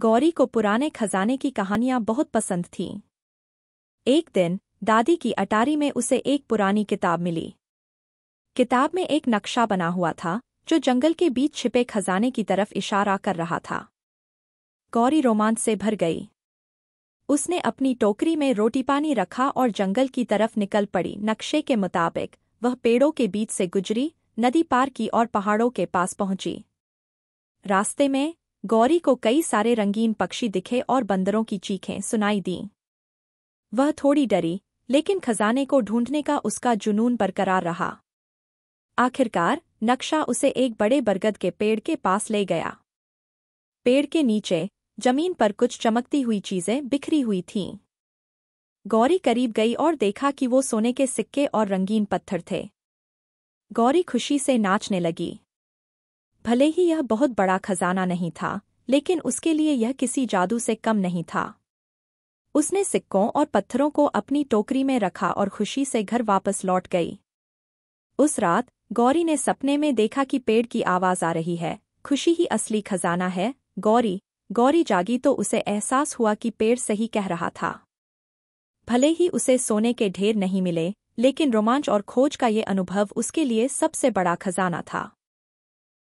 गौरी को पुराने खजाने की कहानियां बहुत पसंद थीं एक दिन दादी की अटारी में उसे एक पुरानी किताब मिली किताब में एक नक्शा बना हुआ था जो जंगल के बीच छिपे खजाने की तरफ इशारा कर रहा था गौरी रोमांच से भर गई उसने अपनी टोकरी में रोटी पानी रखा और जंगल की तरफ निकल पड़ी नक्शे के मुताबिक वह पेड़ों के बीच से गुजरी नदी पार की और पहाड़ों के पास पहुंची रास्ते में गौरी को कई सारे रंगीन पक्षी दिखे और बंदरों की चीखें सुनाई दीं वह थोड़ी डरी लेकिन खजाने को ढूंढने का उसका जुनून बरकरार रहा आखिरकार नक्शा उसे एक बड़े बरगद के पेड़ के पास ले गया पेड़ के नीचे जमीन पर कुछ चमकती हुई चीजें बिखरी हुई थीं गौरी करीब गई और देखा कि वो सोने के सिक्के और रंगीन पत्थर थे गौरी खुशी से नाचने लगी भले ही यह बहुत बड़ा खजाना नहीं था लेकिन उसके लिए यह किसी जादू से कम नहीं था उसने सिक्कों और पत्थरों को अपनी टोकरी में रखा और खुशी से घर वापस लौट गई उस रात गौरी ने सपने में देखा कि पेड़ की आवाज़ आ रही है खुशी ही असली खजाना है गौरी गौरी जागी तो उसे एहसास हुआ कि पेड़ सही कह रहा था भले ही उसे सोने के ढेर नहीं मिले लेकिन रोमांच और खोज का ये अनुभव उसके लिए सबसे बड़ा खजाना था